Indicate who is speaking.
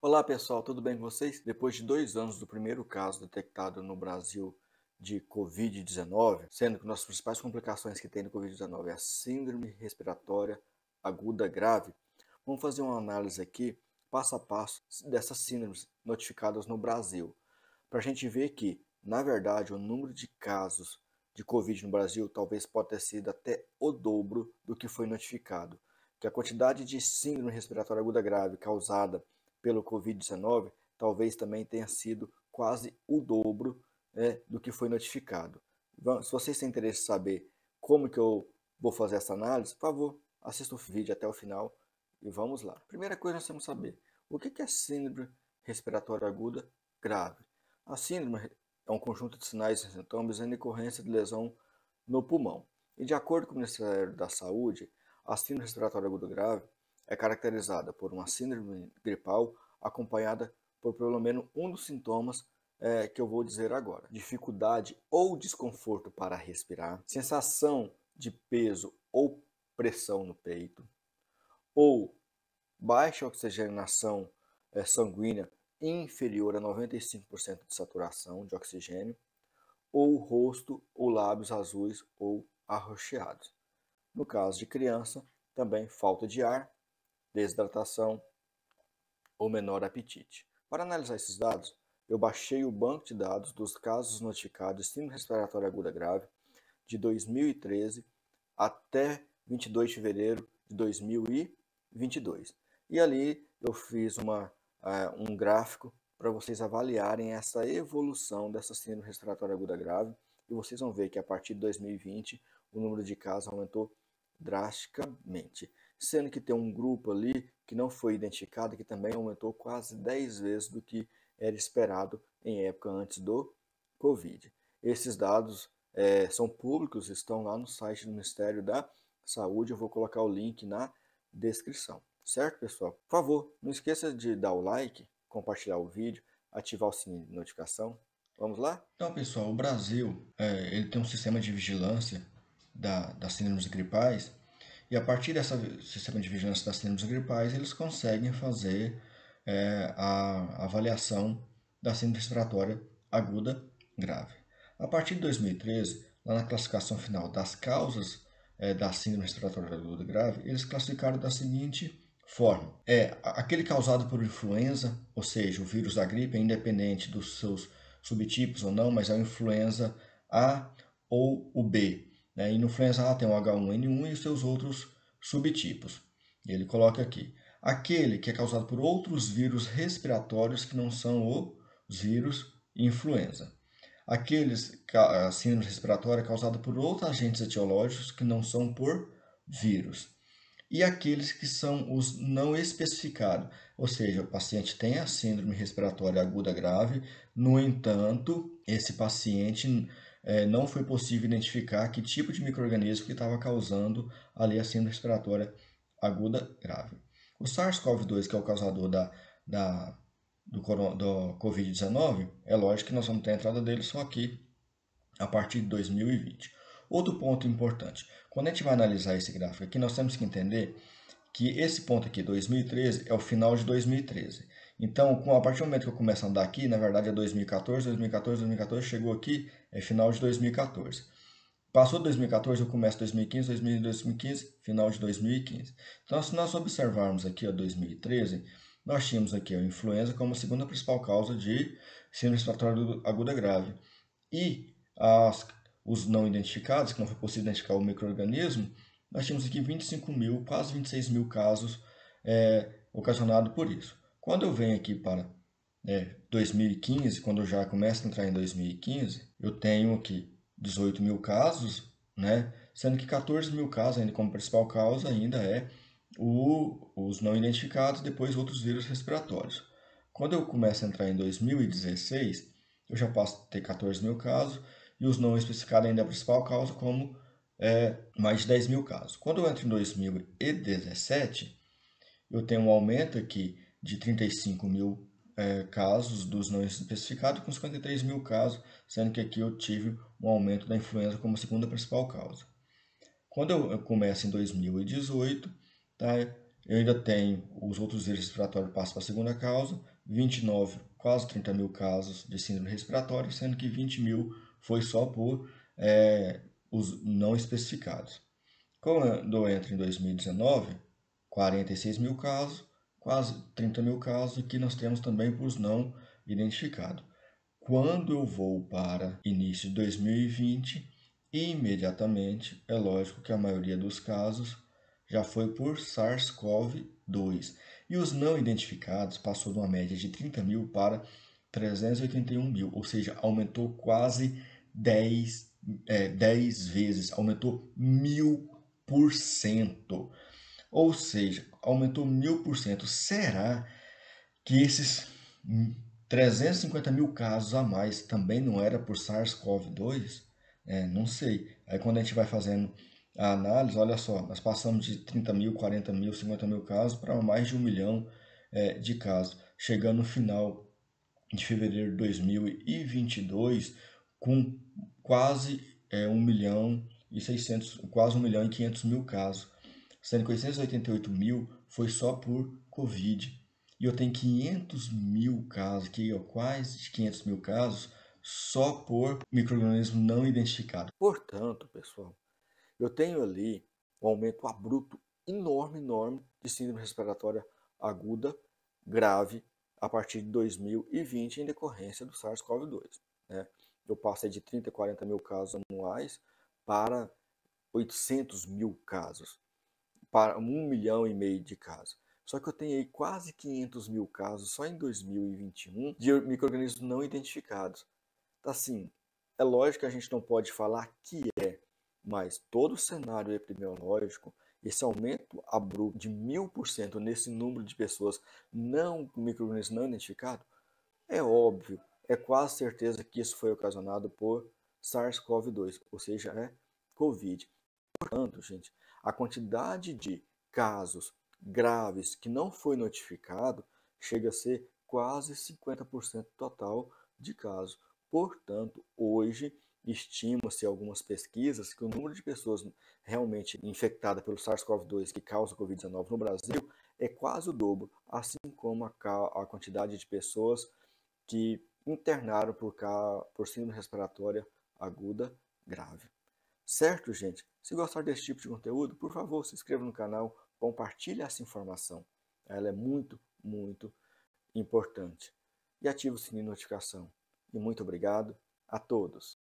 Speaker 1: Olá pessoal, tudo bem com vocês? Depois de dois anos do primeiro caso detectado no Brasil de Covid-19, sendo que nossas principais complicações que tem no Covid-19 é a síndrome respiratória aguda grave, vamos fazer uma análise aqui, passo a passo, dessas síndromes notificadas no Brasil, para a gente ver que, na verdade, o número de casos de Covid no Brasil talvez pode ter sido até o dobro do que foi notificado, que a quantidade de síndrome respiratória aguda grave causada pelo Covid-19 talvez também tenha sido quase o dobro né, do que foi notificado. Se vocês têm interesse em saber como que eu vou fazer essa análise, por favor, assista o vídeo até o final e vamos lá. Primeira coisa que nós temos que saber, o que é síndrome respiratória aguda grave? A síndrome é um conjunto de sinais e sintomas em decorrência de lesão no pulmão. E de acordo com o Ministério da Saúde, a síndrome respiratória aguda grave é caracterizada por uma síndrome gripal acompanhada por pelo menos um dos sintomas é, que eu vou dizer agora: dificuldade ou desconforto para respirar, sensação de peso ou pressão no peito, ou baixa oxigenação é, sanguínea inferior a 95% de saturação de oxigênio, ou rosto ou lábios azuis ou arroxeados. No caso de criança, também falta de ar desidratação ou menor apetite. Para analisar esses dados, eu baixei o banco de dados dos casos notificados de síndrome respiratória aguda grave de 2013 até 22 de fevereiro de 2022. E ali eu fiz uma, uh, um gráfico para vocês avaliarem essa evolução dessa síndrome respiratória aguda grave e vocês vão ver que a partir de 2020 o número de casos aumentou drasticamente sendo que tem um grupo ali que não foi identificado, que também aumentou quase 10 vezes do que era esperado em época antes do Covid. Esses dados é, são públicos, estão lá no site do Ministério da Saúde, eu vou colocar o link na descrição. Certo, pessoal? Por favor, não esqueça de dar o like, compartilhar o vídeo, ativar o sininho de notificação. Vamos lá? Então, pessoal, o Brasil é, ele tem um sistema de vigilância da, das síndromes gripais e a partir desse sistema de vigilância das síndromes gripais, eles conseguem fazer é, a avaliação da síndrome respiratória aguda grave. A partir de 2013, lá na classificação final das causas é, da síndrome respiratória aguda grave, eles classificaram da seguinte forma: é aquele causado por influenza, ou seja, o vírus da gripe, é independente dos seus subtipos ou não, mas é a influenza A ou o B, né? E no influenza ela tem o H1N1 e os seus outros subtipos. Ele coloca aqui. Aquele que é causado por outros vírus respiratórios que não são os vírus influenza. Aqueles, a eh, síndrome respiratória é causada por outros agentes etiológicos que não são por vírus. E aqueles que são os não especificados, ou seja, o paciente tem a síndrome respiratória aguda grave, no entanto, esse paciente é, não foi possível identificar que tipo de microorganismo que estava causando ali a síndrome respiratória aguda grave. O SARS-CoV-2, que é o causador da, da do, do Covid-19, é lógico que nós vamos ter a entrada dele só aqui a partir de 2020. Outro ponto importante, quando a gente vai analisar esse gráfico aqui, nós temos que entender que esse ponto aqui, 2013, é o final de 2013. Então, a partir do momento que eu começo a andar aqui, na verdade é 2014, 2014, 2014, chegou aqui, é final de 2014. Passou 2014, eu começo 2015, 2015, final de 2015. Então, se nós observarmos aqui, ó, 2013, nós tínhamos aqui a influenza como segunda principal causa de síndrome respiratória aguda grave. E as, os não identificados, que não foi possível identificar o microorganismo, nós tínhamos aqui 25 mil, quase 26 mil casos é, ocasionados por isso. Quando eu venho aqui para 2015, né, quando eu já começo a entrar em 2015, eu tenho aqui 18 mil casos, né? Sendo que 14 mil casos, ainda como principal causa, ainda é o, os não identificados, depois outros vírus respiratórios. Quando eu começo a entrar em 2016, eu já passo a ter 14 mil casos e os não especificados ainda é a principal causa, como é, mais de 10 mil casos. Quando eu entro em 2017, eu tenho um aumento aqui de 35 mil é, casos dos não especificados, com 53 mil casos, sendo que aqui eu tive um aumento da influenza como segunda principal causa. Quando eu começo em 2018, tá, eu ainda tenho os outros vírus respiratórios passam para a segunda causa, 29, quase 30 mil casos de síndrome respiratória, sendo que 20 mil foi só por é, os não especificados. Quando eu entro em 2019, 46 mil casos, quase 30 mil casos, que nós temos também para os não identificados. Quando eu vou para início de 2020, imediatamente, é lógico que a maioria dos casos já foi por SARS-CoV-2. E os não identificados passou de uma média de 30 mil para 381 mil, ou seja, aumentou quase 10, é, 10 vezes, aumentou mil por cento. Ou seja, aumentou mil por cento. Será que esses 350 mil casos a mais também não era por SARS-CoV-2? É, não sei. Aí quando a gente vai fazendo a análise, olha só, nós passamos de 30 mil, 40 mil, 50 mil casos para mais de um milhão é, de casos, chegando no final de fevereiro de 2022 com quase é, 1 milhão e 600, quase 1 milhão e 500 mil casos sendo que 888 mil foi só por Covid. E eu tenho 500 mil casos, que é quase 500 mil casos, só por microorganismo não identificado. Portanto, pessoal, eu tenho ali um aumento abrupto enorme, enorme de síndrome respiratória aguda grave a partir de 2020 em decorrência do SARS-CoV-2. Né? Eu passei de 30, 40 mil casos anuais para 800 mil casos para um milhão e meio de casos. Só que eu tenho aí quase 500 mil casos só em 2021 de micro-organismos não identificados. Assim, é lógico que a gente não pode falar que é, mas todo o cenário epidemiológico, esse aumento abrupto de mil por cento nesse número de pessoas não micro-organismos não identificados, é óbvio, é quase certeza que isso foi ocasionado por SARS-CoV-2, ou seja, é Covid. Portanto, gente, a quantidade de casos graves que não foi notificado chega a ser quase 50% total de casos. Portanto, hoje estima-se algumas pesquisas que o número de pessoas realmente infectadas pelo SARS-CoV-2 que causa o COVID-19 no Brasil é quase o dobro, assim como a, quantidade de pessoas que internaram por, cá, por síndrome respiratória aguda Certo, gente? Se gostar desse tipo de conteúdo, por favor, se inscreva no canal, compartilhe essa informação. Ela é muito, muito importante. E ative o sininho de notificação. E muito obrigado a todos.